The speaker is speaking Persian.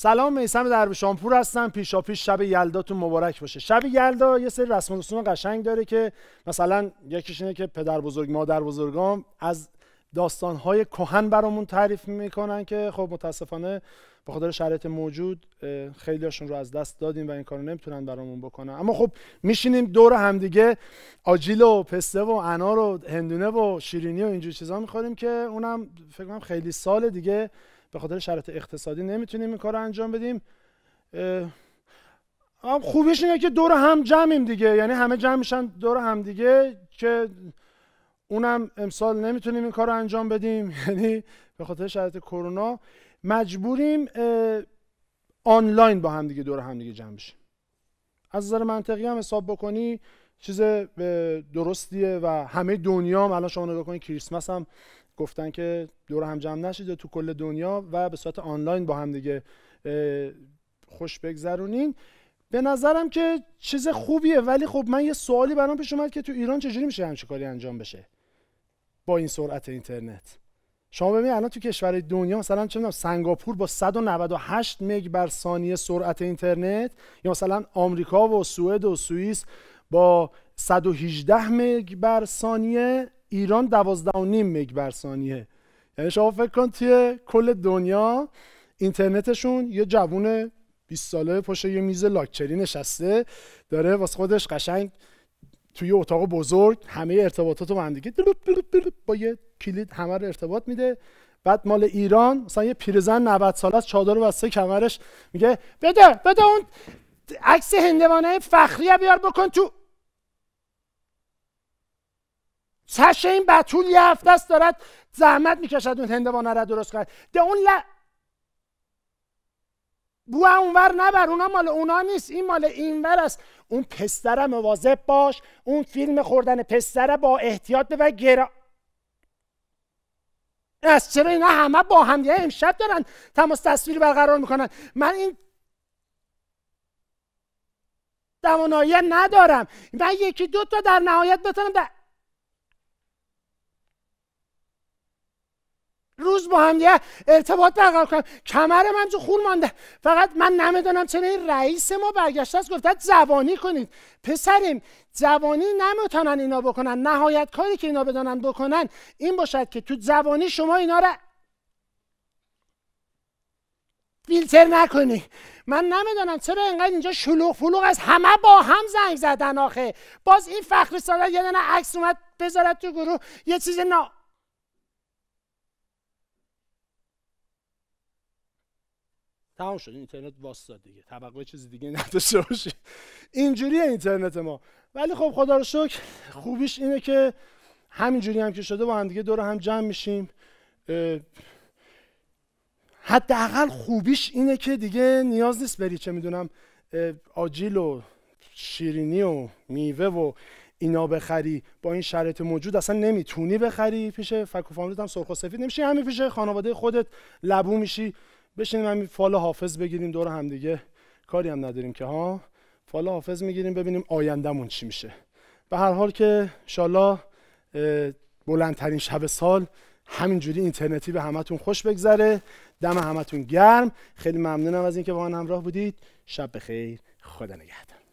سلام میسم شامپور هستم پیشا پیش شب یلداتون مبارک باشه شب یلدا یه سری رسم و رسوم قشنگ داره که مثلا یکیش اینه که پدر بزرگ مادر بزرگام از داستانهای کهن برامون تعریف میکنن که خب متاسفانه به خاطر شرایط موجود خیلیاشون رو از دست دادیم و این کارو نمیتونن برامون بکنن اما خب میشینیم دور همدیگه آجیل و پسته و انار و هندونه و شیرینی و اینجور چیزا میخوریم که اونم فکر کنم خیلی سال دیگه به خاطر شرط اقتصادی نمیتونیم این کار رو انجام بدیم خوبیش اینه که دور هم جمعیم دیگه یعنی همه جمع میشن دور هم دیگه که اونم امسال نمیتونیم این کار رو انجام بدیم یعنی به خاطر شرط کرونا مجبوریم آنلاین با هم دیگه دور هم دیگه جمع بشیم از نظر منطقی هم حساب بکنی چیز درستیه و همه دنیا هم الان شما نگاه کنید کریسمس هم گفتن که دور هم جمع نشید تو کل دنیا و به صورت آنلاین با هم دیگه خوش بگذرونین به نظرم که چیز خوبیه ولی خب من یه سوالی برام پیش اومد که تو ایران چجوری میشه همچی کاری انجام بشه با این سرعت اینترنت شما ببینید الان تو کشور دنیا مثلا چه سنگاپور با 198 مگ بر ثانیه سرعت اینترنت یا مثلا آمریکا و سوئد و سوئیس با 118 مگ بر ثانیه ایران نیم مگ بر ثانیه یعنی شما فکر کن توی کل دنیا اینترنتشون یه جوون 20 ساله پشت یه میز لاکچری نشسته داره واسه خودش قشنگ توی اتاق بزرگ همه ارتباطات رو با دیگه با یه کلید همه رو ارتباط میده بعد مال ایران مثلا یه پیرزن 90 ساله از چادر رو بسته کمرش میگه بده بده اون عکس هندوانه فخری بیار بکن تو سش این بطول یه هفته است دارد زحمت میکشد اون هندوانه را درست کند ده اون ل... بو اونور نبر اونا مال اونا نیست این مال اینور است اون پستره مواظب باش اون فیلم خوردن پستره با احتیاط ببر گرا از چرا اینا همه با همدیگه امشب دارن تماس تصویر برقرار میکنن من این توانایی ندارم من یکی دو تا در نهایت بتونم در روز با هم یه ارتباط برقرار کنم کمر من تو خون مانده فقط من نمیدونم چرا این رئیس ما برگشته است گفته زبانی کنید پسریم زبانی نمیتونن اینا بکنن نهایت کاری که اینا بدانن بکنن این باشد که تو زبانی شما اینا را فیلتر نکنی من نمیدونم چرا اینقدر اینجا شلوغ فلوغ از همه با هم زنگ زدن آخه باز این فخر سالا یه دونه عکس اومد بذارد تو گروه یه چیز نا تمام شد اینترنت واسه دیگه طبقه چیز دیگه نداشته باشی اینجوری اینترنت ما ولی خب خدا رو شکر خوبیش اینه که همینجوری هم که شده با هم دیگه دور هم جمع میشیم حداقل خوبیش اینه که دیگه نیاز نیست بری چه میدونم آجیل و شیرینی و میوه و اینا بخری با این شرایط موجود اصلا نمیتونی بخری پیش فکر و هم سرخ و سفید نمیشی همین پیش خانواده خودت لبو میشی بشینیم همین فال حافظ بگیریم دور هم دیگه کاری هم نداریم که ها فال حافظ میگیریم ببینیم آیندهمون چی میشه به هر حال که شالا بلندترین شب سال همینجوری اینترنتی به همتون خوش بگذره دم همتون گرم خیلی ممنونم از اینکه با من همراه بودید شب بخیر خدا نگهدار